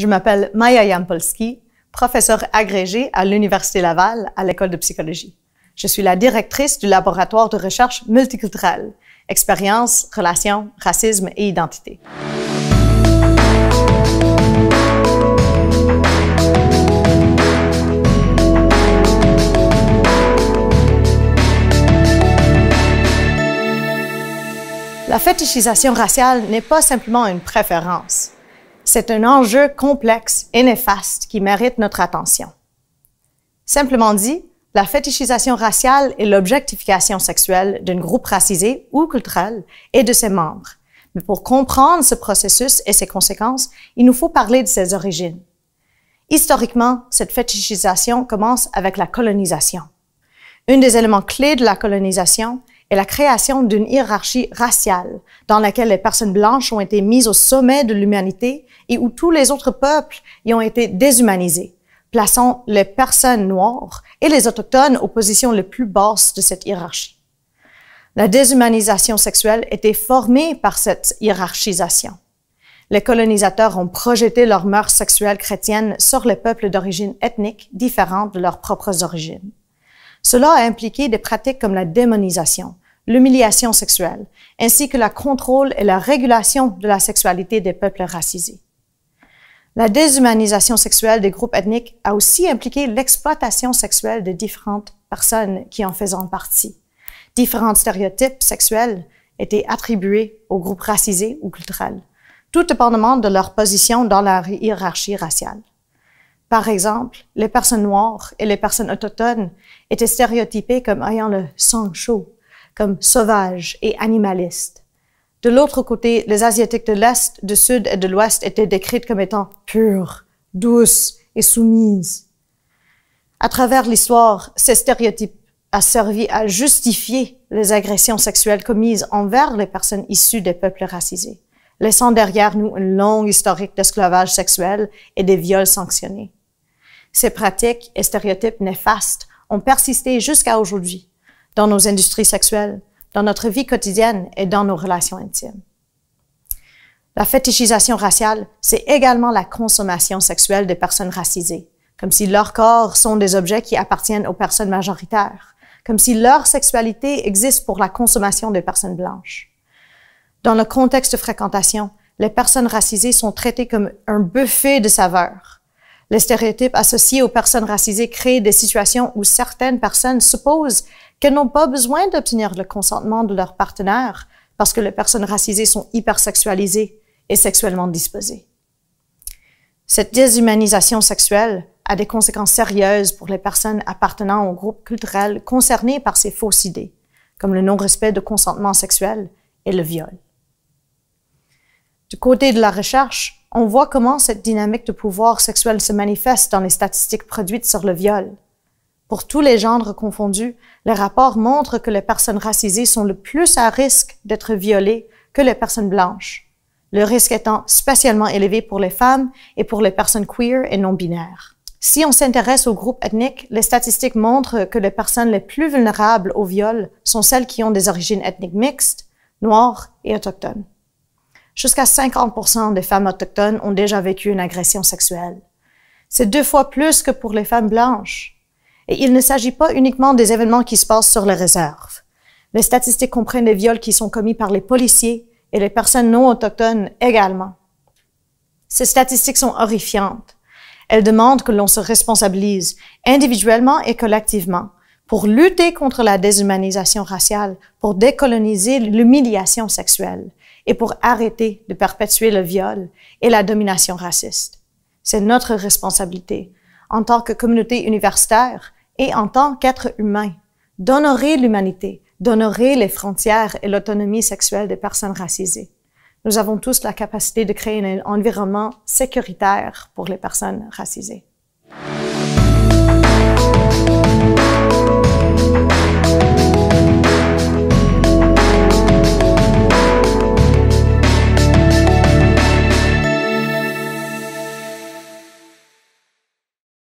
Je m'appelle Maya Yampolski, professeure agrégée à l'Université Laval à l'École de psychologie. Je suis la directrice du laboratoire de recherche multiculturelle, expérience, relations, racisme et identité. La fétichisation raciale n'est pas simplement une préférence c'est un enjeu complexe et néfaste qui mérite notre attention. Simplement dit, la fétichisation raciale est l'objectification sexuelle d'un groupe racisé ou culturel et de ses membres. Mais pour comprendre ce processus et ses conséquences, il nous faut parler de ses origines. Historiquement, cette fétichisation commence avec la colonisation. Un des éléments clés de la colonisation est la création d'une hiérarchie raciale dans laquelle les personnes blanches ont été mises au sommet de l'humanité et où tous les autres peuples y ont été déshumanisés, plaçant les personnes noires et les autochtones aux positions les plus basses de cette hiérarchie. La déshumanisation sexuelle était formée par cette hiérarchisation. Les colonisateurs ont projeté leurs mœurs sexuelles chrétiennes sur les peuples d'origine ethnique différente de leurs propres origines. Cela a impliqué des pratiques comme la démonisation, l'humiliation sexuelle, ainsi que la contrôle et la régulation de la sexualité des peuples racisés. La déshumanisation sexuelle des groupes ethniques a aussi impliqué l'exploitation sexuelle de différentes personnes qui en faisaient partie. Différents stéréotypes sexuels étaient attribués aux groupes racisés ou culturels, tout dépendamment de leur position dans la hiérarchie raciale. Par exemple, les personnes noires et les personnes autochtones étaient stéréotypées comme ayant le sang chaud comme sauvages et animalistes. De l'autre côté, les Asiatiques de l'Est, du Sud et de l'Ouest étaient décrites comme étant pures, douces et soumises. À travers l'histoire, ces stéréotypes ont servi à justifier les agressions sexuelles commises envers les personnes issues des peuples racisés, laissant derrière nous une longue historique d'esclavage sexuel et des viols sanctionnés. Ces pratiques et stéréotypes néfastes ont persisté jusqu'à aujourd'hui, dans nos industries sexuelles, dans notre vie quotidienne et dans nos relations intimes. La fétichisation raciale, c'est également la consommation sexuelle des personnes racisées, comme si leurs corps sont des objets qui appartiennent aux personnes majoritaires, comme si leur sexualité existe pour la consommation des personnes blanches. Dans le contexte de fréquentation, les personnes racisées sont traitées comme un buffet de saveurs. Les stéréotypes associés aux personnes racisées créent des situations où certaines personnes supposent qu'elles n'ont pas besoin d'obtenir le consentement de leur partenaire parce que les personnes racisées sont hypersexualisées et sexuellement disposées. Cette déshumanisation sexuelle a des conséquences sérieuses pour les personnes appartenant au groupe culturels concernés par ces fausses idées, comme le non-respect de consentement sexuel et le viol. Du côté de la recherche, on voit comment cette dynamique de pouvoir sexuel se manifeste dans les statistiques produites sur le viol. Pour tous les genres confondus, les rapports montrent que les personnes racisées sont le plus à risque d'être violées que les personnes blanches, le risque étant spécialement élevé pour les femmes et pour les personnes queer et non binaires. Si on s'intéresse aux groupes ethniques, les statistiques montrent que les personnes les plus vulnérables au viol sont celles qui ont des origines ethniques mixtes, noires et autochtones. Jusqu'à 50 des femmes autochtones ont déjà vécu une agression sexuelle. C'est deux fois plus que pour les femmes blanches. Et il ne s'agit pas uniquement des événements qui se passent sur les réserves. Les statistiques comprennent les viols qui sont commis par les policiers et les personnes non autochtones également. Ces statistiques sont horrifiantes. Elles demandent que l'on se responsabilise individuellement et collectivement pour lutter contre la déshumanisation raciale, pour décoloniser l'humiliation sexuelle et pour arrêter de perpétuer le viol et la domination raciste. C'est notre responsabilité en tant que communauté universitaire et en tant qu'être humain, d'honorer l'humanité, d'honorer les frontières et l'autonomie sexuelle des personnes racisées. Nous avons tous la capacité de créer un environnement sécuritaire pour les personnes racisées.